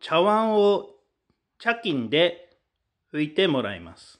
茶碗を茶巾で拭いてもらいます。